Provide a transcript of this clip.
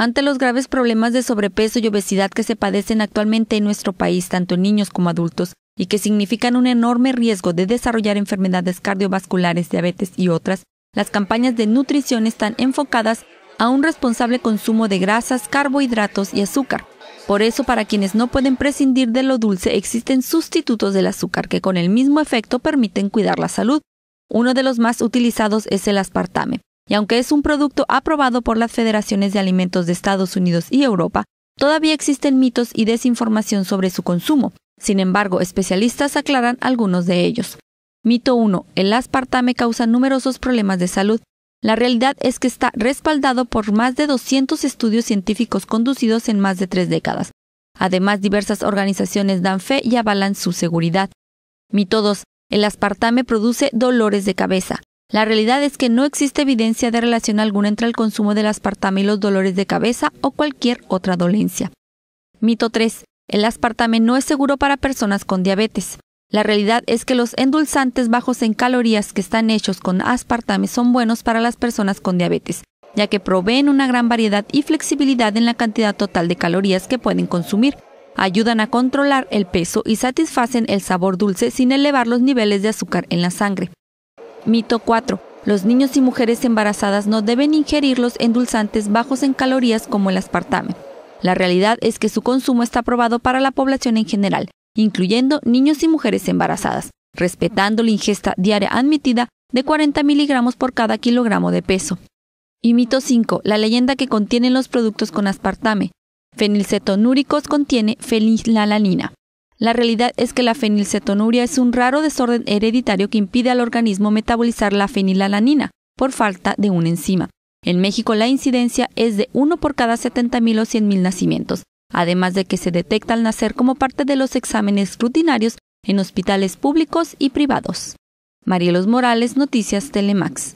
Ante los graves problemas de sobrepeso y obesidad que se padecen actualmente en nuestro país, tanto niños como adultos, y que significan un enorme riesgo de desarrollar enfermedades cardiovasculares, diabetes y otras, las campañas de nutrición están enfocadas a un responsable consumo de grasas, carbohidratos y azúcar. Por eso, para quienes no pueden prescindir de lo dulce, existen sustitutos del azúcar que con el mismo efecto permiten cuidar la salud. Uno de los más utilizados es el aspartame, y aunque es un producto aprobado por las federaciones de alimentos de Estados Unidos y Europa, todavía existen mitos y desinformación sobre su consumo. Sin embargo, especialistas aclaran algunos de ellos. Mito 1. El aspartame causa numerosos problemas de salud. La realidad es que está respaldado por más de 200 estudios científicos conducidos en más de tres décadas. Además, diversas organizaciones dan fe y avalan su seguridad. Mito 2. El aspartame produce dolores de cabeza. La realidad es que no existe evidencia de relación alguna entre el consumo del aspartame y los dolores de cabeza o cualquier otra dolencia. Mito 3. El aspartame no es seguro para personas con diabetes. La realidad es que los endulzantes bajos en calorías que están hechos con aspartame son buenos para las personas con diabetes, ya que proveen una gran variedad y flexibilidad en la cantidad total de calorías que pueden consumir, ayudan a controlar el peso y satisfacen el sabor dulce sin elevar los niveles de azúcar en la sangre. Mito 4. Los niños y mujeres embarazadas no deben ingerir los endulzantes bajos en calorías como el aspartame. La realidad es que su consumo está aprobado para la población en general, incluyendo niños y mujeres embarazadas, respetando la ingesta diaria admitida de 40 miligramos por cada kilogramo de peso. Y mito 5. La leyenda que contienen los productos con aspartame. Fenilcetonúricos contiene fenilalanina, la realidad es que la fenilcetonuria es un raro desorden hereditario que impide al organismo metabolizar la fenilalanina por falta de una enzima. En México la incidencia es de uno por cada 70.000 o 100.000 nacimientos, además de que se detecta al nacer como parte de los exámenes rutinarios en hospitales públicos y privados. Marielos Morales, Noticias Telemax.